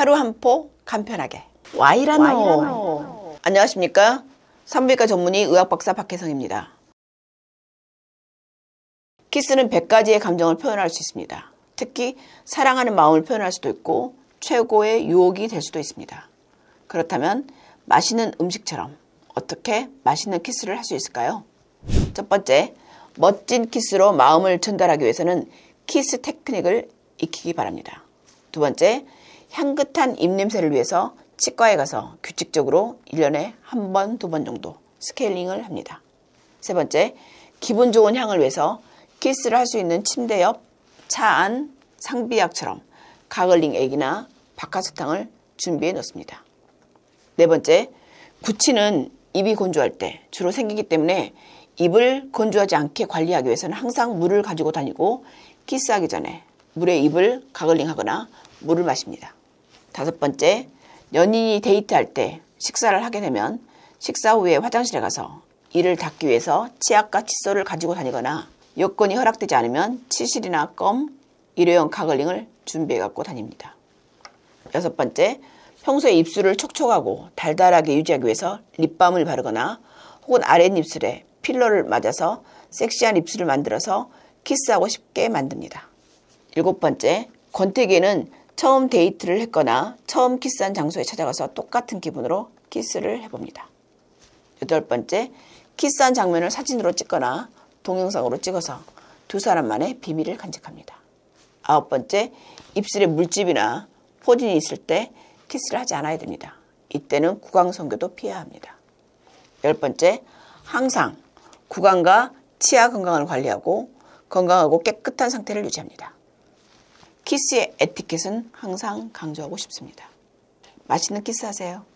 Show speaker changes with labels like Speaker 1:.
Speaker 1: 하루 한 포 간편하게 와이라노. 와이라노. 안녕하십니까 산부인과 전문의 의학박사 박혜성입니다 키스는 100가지의 감정을 표현할 수 있습니다 특히 사랑하는 마음을 표현할 수도 있고 최고의 유혹이 될 수도 있습니다 그렇다면 맛있는 음식처럼 어떻게 맛있는 키스를 할 수 있을까요? 첫 번째, 멋진 키스로 마음을 전달하기 위해서는 키스 테크닉을 익히기 바랍니다. 두 번째, 향긋한 입냄새를 위해서 치과에 가서 규칙적으로 1년에 한 번, 두 번 정도 스케일링을 합니다. 세 번째, 기분 좋은 향을 위해서 키스를 할 수 있는 침대 옆, 차 안, 상비약처럼 가글링 액이나 박하사탕을 준비해 놓습니다. 네 번째, 구치는 입이 건조할 때 주로 생기기 때문에 입을 건조하지 않게 관리하기 위해서는 항상 물을 가지고 다니고 키스하기 전에 물에 입을 가글링하거나 물을 마십니다. 다섯 번째, 연인이 데이트할 때 식사를 하게 되면 식사 후에 화장실에 가서 이를 닦기 위해서 치약과 칫솔을 가지고 다니거나 여건이 허락되지 않으면 치실이나 껌, 일회용 가글링을 준비해 갖고 다닙니다. 여섯 번째, 평소에 입술을 촉촉하고 달달하게 유지하기 위해서 립밤을 바르거나 혹은 아랫입술에 필러를 맞아서 섹시한 입술을 만들어서 키스하고 싶게 만듭니다. 일곱 번째, 권태기에는 처음 데이트를 했거나 처음 키스한 장소에 찾아가서 똑같은 기분으로 키스를 해봅니다. 여덟 번째, 키스한 장면을 사진으로 찍거나 동영상으로 찍어서 두 사람만의 비밀을 간직합니다. 아홉 번째, 입술에 물집이나 포진이 있을 때 키스를 하지 않아야 됩니다. 이때는 구강성교도 피해야 합니다. 열 번째, 항상 구강과 치아 건강을 관리하고 건강하고 깨끗한 상태를 유지합니다. 키스의 에티켓은 항상 강조하고 싶습니다. 맛있는 키스 하세요.